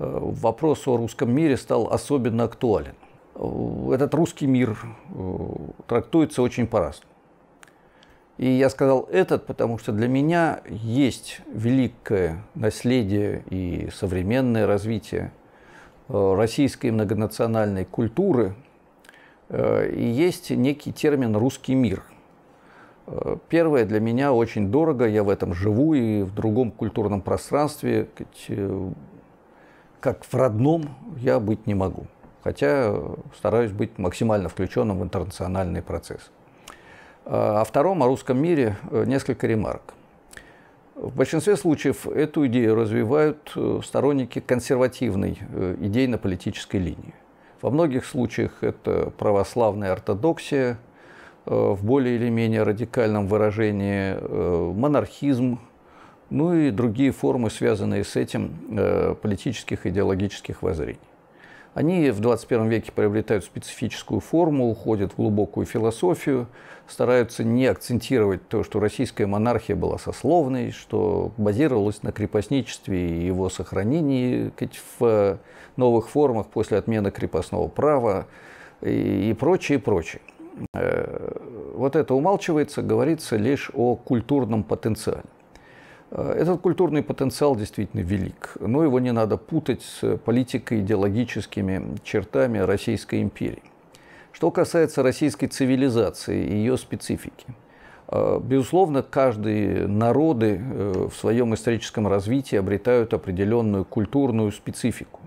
вопрос о русском мире стал особенно актуален. Этот русский мир э, трактуется очень по-разному. И я сказал этот, потому что для меня есть великое наследие и современное развитие э, российской многонациональной культуры. Э, и есть некий термин «русский мир». Первое для меня очень дорого, я в этом живу и в другом культурном пространстве как в родном я быть не могу. Хотя стараюсь быть максимально включенным в интернациональный процесс. А, о втором, о русском мире, э, несколько ремарок. В большинстве случаев эту идею развивают э, сторонники консервативной э, идейно-политической линии. Во многих случаях это православная ортодоксия, в более или менее радикальном выражении монархизм, ну и другие формы, связанные с этим э, политических и идеологических воззрений. Они в 21 веке приобретают специфическую форму, уходят в глубокую философию, стараются не акцентировать то, что российская монархия была сословной, что базировалась на крепостничестве и его сохранении в э, новых формах после отмены крепостного права и прочее, и прочее. Э, вот это умалчивается, говорится лишь о культурном потенциале. Э, этот культурный потенциал действительно велик, но его не надо путать с политико-идеологическими чертами Российской империи. Что касается российской цивилизации и ее специфики, э, безусловно, каждые народы э, в своем историческом развитии обретают определенную культурную специфику.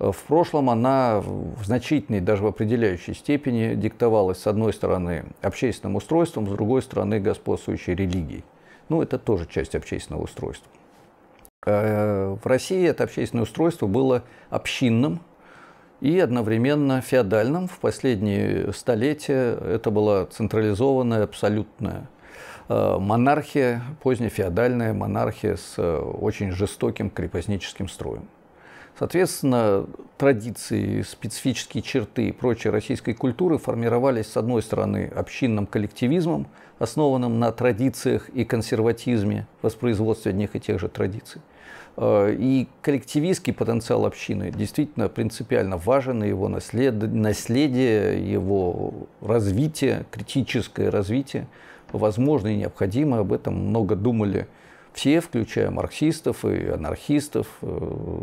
В прошлом она в значительной, даже в определяющей степени диктовалась, с одной стороны, общественным устройством, с другой стороны, господствующей религией. Ну, это тоже часть общественного устройства. Э, в России это общественное устройство было общинным и одновременно феодальным. В последние столетия это была централизованная, абсолютная э, монархия, позднефеодальная монархия с э, очень жестоким крепостническим строем. Соответственно, традиции, специфические черты и прочие российской культуры формировались, с одной стороны, общинным коллективизмом, основанным на традициях и консерватизме, воспроизводстве одних и тех же традиций. Э, и коллективистский потенциал общины действительно принципиально важен, и его наслед... наследие, его развитие, критическое развитие возможно и необходимо. Об этом много думали все, включая марксистов и анархистов, э,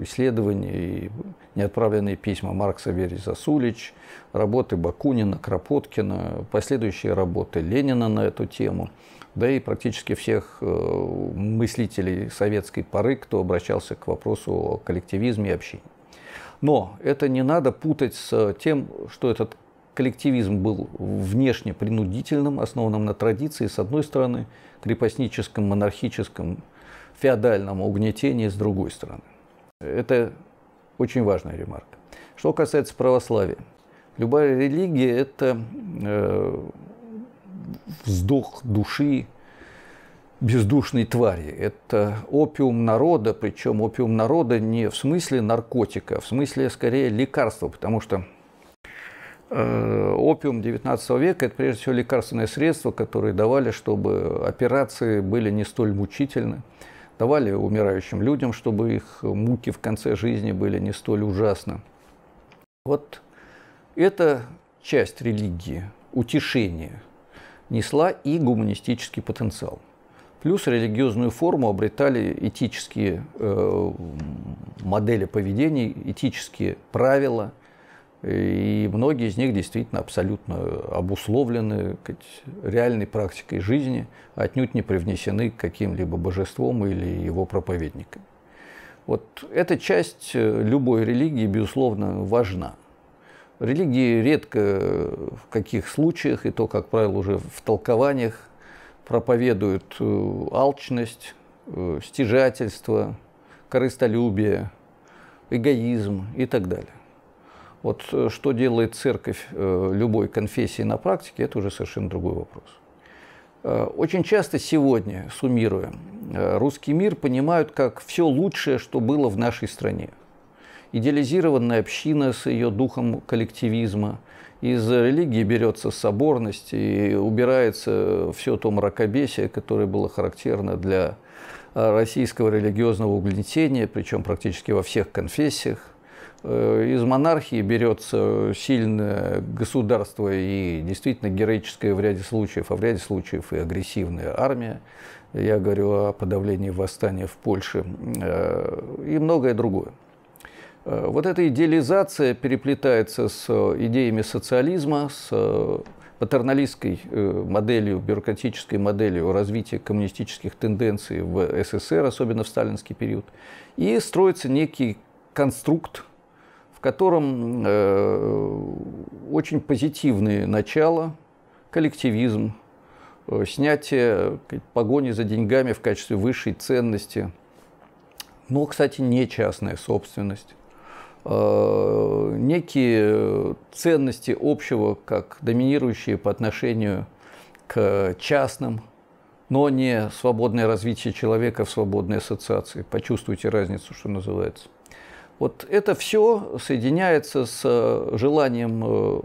исследования и неотправленные письма Маркса Вере Засулич, работы Бакунина, Кропоткина, последующие работы Ленина на эту тему, да и практически всех э, мыслителей советской поры, кто обращался к вопросу о коллективизме и общине. Но это не надо путать с тем, что этот коллективизм был внешне принудительным, основанным на традиции, с одной стороны, крепостническом, монархическом, феодальном угнетении, с другой стороны. Это очень важная ремарка. Что касается православия. Любая религия – это э, вздох души бездушной твари. Это опиум народа, причем опиум народа не в смысле наркотика, а в смысле, скорее, лекарства, потому что Э, опиум 19 века – это прежде всего лекарственные средства, которые давали, чтобы операции были не столь мучительны, давали умирающим людям, чтобы их муки в конце жизни были не столь ужасны. Вот эта часть религии, утешение, несла и гуманистический потенциал. Плюс религиозную форму обретали этические э, модели поведения, этические правила – и многие из них действительно абсолютно обусловлены реальной практикой жизни, отнюдь не привнесены каким-либо божеством или его проповедникам. Вот эта часть э, любой религии, безусловно, важна. Религии редко в каких случаях, и то, как правило, уже в толкованиях проповедуют э, алчность, э, стяжательство, корыстолюбие, эгоизм и так далее. Вот э, что делает церковь э, любой конфессии на практике, это уже совершенно другой вопрос. Э, очень часто сегодня, суммируя, русский мир понимают как все лучшее, что было в нашей стране. Идеализированная община с ее духом коллективизма, из религии берется соборность и убирается все то мракобесие, которое было характерно для российского религиозного угнетения, причем практически во всех конфессиях. Э, из монархии берется сильное государство и действительно героическое в ряде случаев, а в ряде случаев и агрессивная армия. Я говорю о подавлении восстания в Польше э, и многое другое. Э, вот эта идеализация переплетается с идеями социализма, с патерналистской моделью, бюрократической моделью развития коммунистических тенденций в СССР, особенно в сталинский период. И строится некий конструкт котором э, очень позитивные начала, коллективизм, э, снятие погони за деньгами в качестве высшей ценности, но, кстати, не частная собственность, э, некие ценности общего, как доминирующие по отношению к частным, но не свободное развитие человека в свободной ассоциации. Почувствуйте разницу, что называется. Вот это все соединяется с э, желанием э,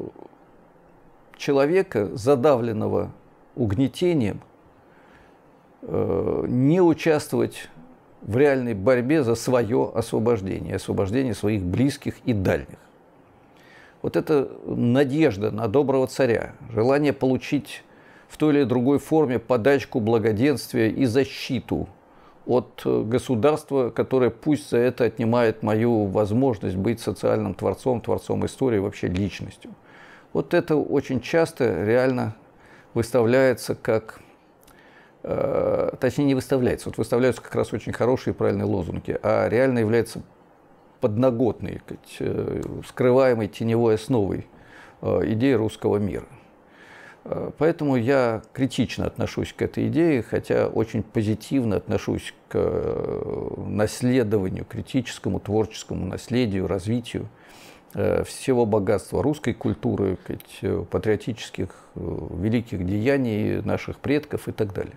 человека, задавленного угнетением, э, не участвовать в реальной борьбе за свое освобождение, освобождение своих близких и дальних. Вот это надежда на доброго царя, желание получить в той или другой форме подачку благоденствия и защиту – от э, государства, которое пусть за это отнимает мою возможность быть социальным творцом, творцом истории, вообще личностью. Вот это очень часто реально выставляется как... Э, точнее, не выставляется. Вот выставляются как раз очень хорошие и правильные лозунги, а реально является подноготной, э, скрываемой теневой основой э, идеи русского мира. Э, поэтому я критично отношусь к этой идее, хотя очень позитивно отношусь к э, наследованию, критическому, творческому наследию, развитию э, всего богатства русской культуры, патриотических великих деяний наших предков и так далее.